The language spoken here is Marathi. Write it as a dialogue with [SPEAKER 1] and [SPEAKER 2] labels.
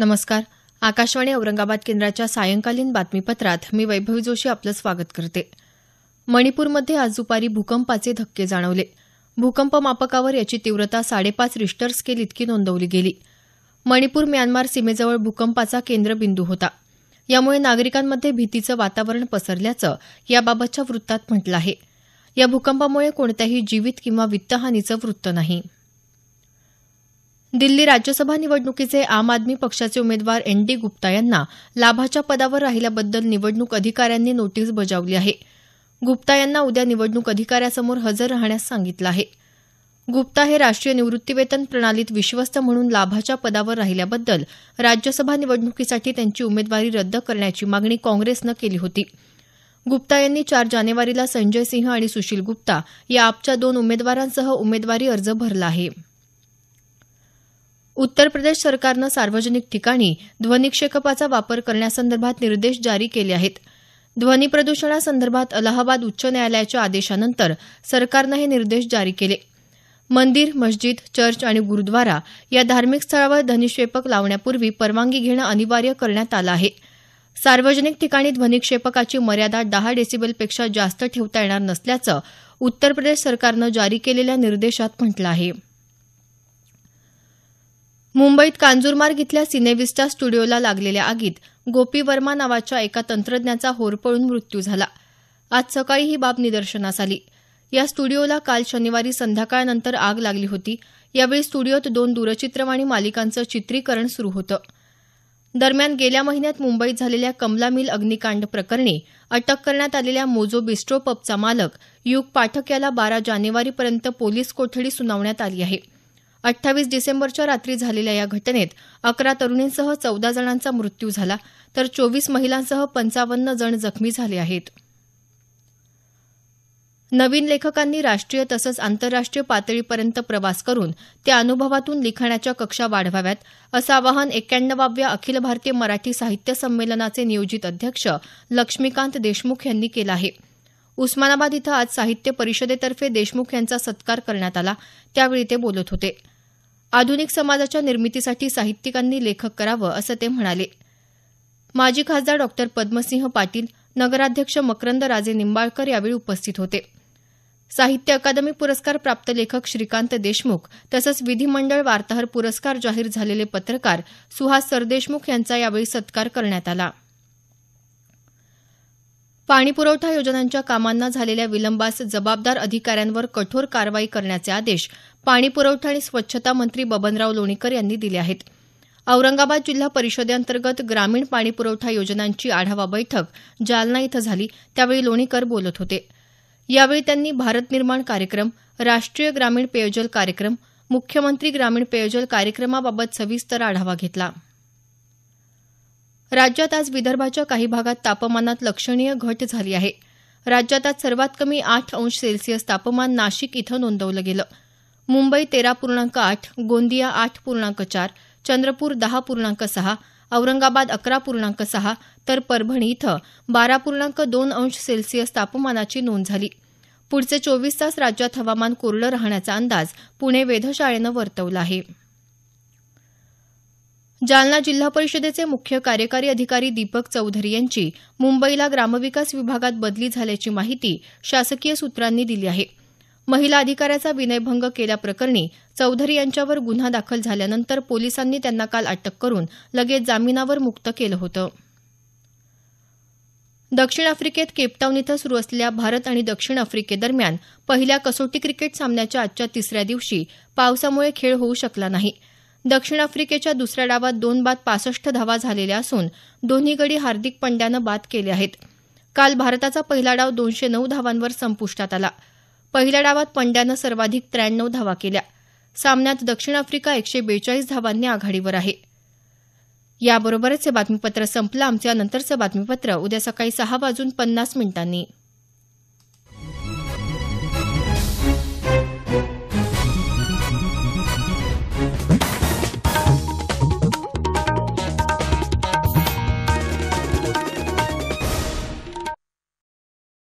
[SPEAKER 1] नमस्कार आकाशवाणी औरंगाबाद केंद्राच्या सायंकालीन बातमीपत्रात मी वैभवी जोशी आपलं स्वागत करते मणिपूरमध्ये आज दुपारी भूकंपाचे धक्के जाणवले भूकंप मापकावर याची तीव्रता साडेपाच रिश्टर स्केल इतकी नोंदवली गेली मणिपूर म्यानमार सीमेजवळ भूकंपाचा केंद्रबिंदू होता यामुळे नागरिकांमध्ये भीतीचं वातावरण पसरल्याचं याबाबतच्या वृत्तात म्हटलं आहे या भूकंपामुळे कोणत्याही जीवित किंवा वित्तहानीचं वृत्त नाही दिल्ली राज्यसभा निवडणुकीचे आम आदमी पक्षाचे उमेदवार एन डी गुप्ता यांना लाभाच्या पदावर राहिल्याबद्दल निवडणूक अधिकाऱ्यांनी नोटीस बजावली आहे गुप्ता यांना उद्या निवडणूक अधिकाऱ्यासमोर हजर राहण्यास सांगितलं आहे गुप्ता हे राष्ट्रीय निवृत्तीवेतन प्रणालीत विश्वस्त म्हणून लाभाच्या पदावर राहिल्याबद्दल राज्यसभा निवडणुकीसाठी त्यांची उमेदवारी रद्द करण्याची मागणी काँग्रेसनं केली होती गुप्ता यांनी चार जानेवारीला संजय सिंह आणि सुशील गुप्ता या आपच्या दोन उमेदवारांसह उमेदवारी अर्ज भरला आहे उत्तर प्रदेश सरकारनं सार्वजनिक ठिकाणी ध्वनिक्षेपकाचा वापर करण्यासंदर्भात निर्देश जारी केले आहेत ध्वनी प्रदूषणासंदर्भात अलाहाबाद उच्च न्यायालयाच्या आदेशानंतर सरकारनं हे निर्देश जारी केले मंदिर मस्जिद चर्च आणि गुरुद्वारा या धार्मिक स्थळावर ध्वनिक्षेपक लावण्यापूर्वी परवानगी घेणं अनिवार्य करण्यात आलं आहे सार्वजनिक ठिकाणी ध्वनिक्षेपकाची मर्यादा दहा डेसिबलपेक्षा जास्त ठेवता येणार नसल्याचं उत्तर प्रदेश सरकारनं जारी केलेल्या निर्देशात म्हटलं आहे मुंबईत कांजूरमार्ग इथल्या सिनेविस्टा स्टुडिओला लागलेल्या आगीत गोपी वर्मा नावाच्या एका तंत्रज्ञाचा होरपळून मृत्यू झाला आज सकाळी ही बाब निदर्शनास आली या स्टुडिओला काल शनिवारी संध्याकाळनंतर आग लागली होती यावेळी स्टुडिओत दोन दूरचित्रवाणी मालिकांचं चित्रीकरण सुरू होतं दरम्यान गेल्या महिन्यात मुंबईत झालेल्या कमला मिल अग्निकांड प्रकरणी अटक करण्यात आलेल्या मोजो बिस्ट्रो पबचा मालक युग पाठक याला बारा जानेवारीपर्यंत पोलीस कोठडी सुनावण्यात आली आहे अठ्ठावीस डिसेंबरच्या रात्री झालेल्या या घटनेत अकरा तरुणींसह चौदा जणांचा मृत्यू झाला तर चोवीस महिलांसह पंचावन्न जण जखमी झाले आहेत नवीन लेखकांनी राष्ट्रीय तसंच आंतरराष्ट्रीय पातळीपर्यंत प्रवास करून त्या अनुभवातून लिखाणाच्या कक्षा वाढवाव्यात असं आवाहन एक्क्याण्णवाव्या अखिल भारतीय मराठी साहित्य संमेलनाचे नियोजित अध्यक्ष लक्ष्मीकांत देशमुख यांनी केलं आहे उस्मानाबाद इथं आज साहित्य परिषदेतर्फे देशमुख यांचा सत्कार करण्यात आला त्यावेळी ते बोलत होते आधुनिक समाजाच्या निर्मितीसाठी साहित्यिकांनी लेखक करावं असं ते म्हणाले माजी खासदार डॉ पद्मसिंह पाटील नगराध्यक्ष मकरंद राजे निंबाळकर यावेळी उपस्थित होते साहित्य अकादमी पुरस्कार प्राप्त लेखक श्रीकांत देशमुख तसंच विधिमंडळ वार्ताहर पुरस्कार जाहीर झालेले पत्रकार सुहास सरदेशमुख यांचा यावेळी सत्कार करण्यात आला पाणी योजनांच्या कामांना झालेल्या विलंबास जबाबदार अधिकाऱ्यांवर कठोर कारवाई करण्याचे आदेश पाणी आणि स्वच्छता मंत्री बबनराव लोणीकर यांनी दिले आहेत औरंगाबाद जिल्हा परिषदेअंतर्गत ग्रामीण पाणी पुरवठा योजनांची आढावा बैठक जालना इथं झाली त्यावेळी लोणीकर बोलत होते यावेळी त्यांनी भारत निर्माण कार्यक्रम राष्ट्रीय ग्रामीण पेयजल कार्यक्रम मुख्यमंत्री ग्रामीण पेयजल कार्यक्रमाबाबत सविस्तर आढावा घेतला राज्यात आज विदर्भाच्या काही भागात तापमानात लक्षणीय घट झाली आहे राज्यात आज सर्वात कमी आठ अंश सेल्सिअस तापमान नाशिक इथं नोंदवलं गेलं मुंबई तेरा पूर्णांक आठ गोंदिया आठ पूर्णांक चार चंद्रपूर दहा पूर्णांक सहा औरंगाबाद अकरा पूर्णांक सहा तर परभणी इथं बारा पूर्णांक दोन अंश सेल्सिअस तापमानाची नोंद झाली पुढचे चोवीस तास राज्यात हवामान कोरडं राहण्याचा अंदाज पुणे वेधशाळेनं वर्तवला आहे जालना जिल्हा परिषदेचे मुख्य कार्यकारी अधिकारी दीपक चौधरी यांची मुंबईला ग्रामविकास विभागात बदली झाल्याची माहिती शासकीय सूत्रांनी दिली आहे महिला अधिकाऱ्याचा विनयभंग केल्याप्रकरणी चौधरी यांच्यावर गुन्हा दाखल झाल्यानंतर पोलिसांनी त्यांना काल अटक करून लगेच जामिनावर मुक्त केलं होतं दक्षिण आफ्रिकेत केपटाऊन इथं सुरू असलेल्या भारत आणि दक्षिण आफ्रिकेदरम्यान पहिल्या कसोटी क्रिकेट सामन्याच्या आजच्या तिसऱ्या दिवशी पावसामुळे खेळ होऊ शकला नाही दक्षिण आफ्रिकेच्या दुसऱ्या डावात दोन बाद पासष्ट धावा झालेल्या असून दोन्ही गडी हार्दिक पंड्यानं बाद केले आहेत काल भारताचा पहिला डाव दोनशे नऊ धावांवर संपुष्टात आला पहिल्या डावात पंड्यानं सर्वाधिक त्र्याण्णव धावा केल्या सामन्यात दक्षिण आफ्रिका एकशे बेचाळीस धावांनी आघाडीवर आहे याबरोबरच हे बातमीपत्र संपलं आमच्या नंतरचं बातमीपत्र उद्या सकाळी सहा वाजून पन्नास मिनिटांनी